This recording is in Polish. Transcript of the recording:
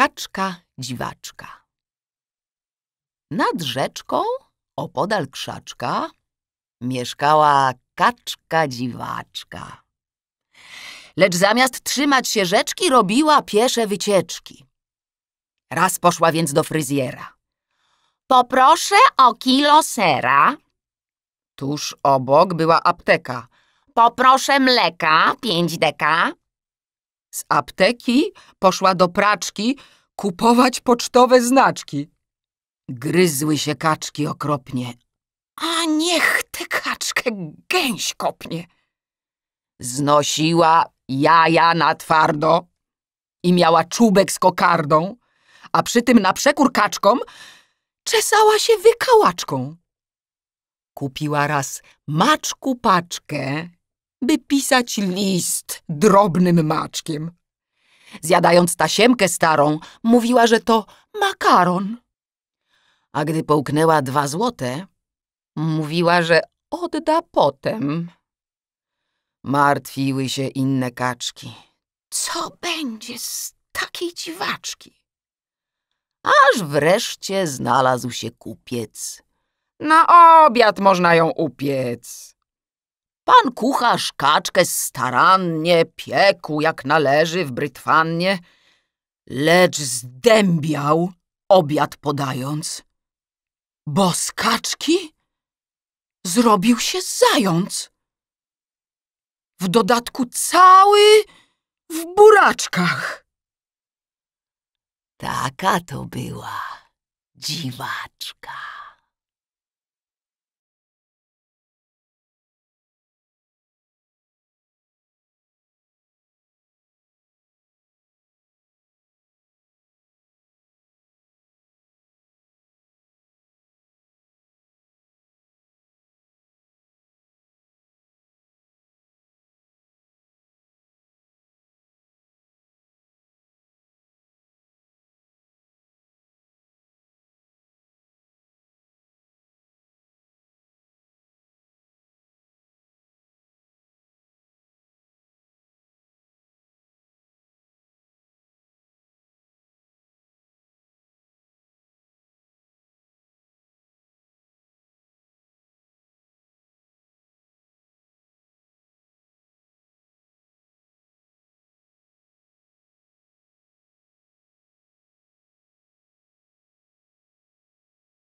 Kaczka dziwaczka. Nad rzeczką, opodal krzaczka, mieszkała kaczka dziwaczka. Lecz zamiast trzymać się rzeczki, robiła piesze wycieczki. Raz poszła więc do fryzjera. Poproszę o kilo sera. Tuż obok była apteka. Poproszę mleka, pięć deka. Z apteki poszła do praczki kupować pocztowe znaczki. Gryzły się kaczki okropnie. A niech tę kaczkę gęś kopnie. Znosiła jaja na twardo i miała czubek z kokardą, a przy tym na przekór kaczkom czesała się wykałaczką. Kupiła raz maczku paczkę by pisać list drobnym maczkiem. Zjadając tasiemkę starą, mówiła, że to makaron. A gdy połknęła dwa złote, mówiła, że odda potem. Martwiły się inne kaczki. Co będzie z takiej dziwaczki? Aż wreszcie znalazł się kupiec. Na obiad można ją upiec. Pan kucharz kaczkę starannie piekł jak należy w brytwannie, lecz zdębiał obiad podając, bo z kaczki zrobił się zając. W dodatku cały w buraczkach. Taka to była dziwaczka.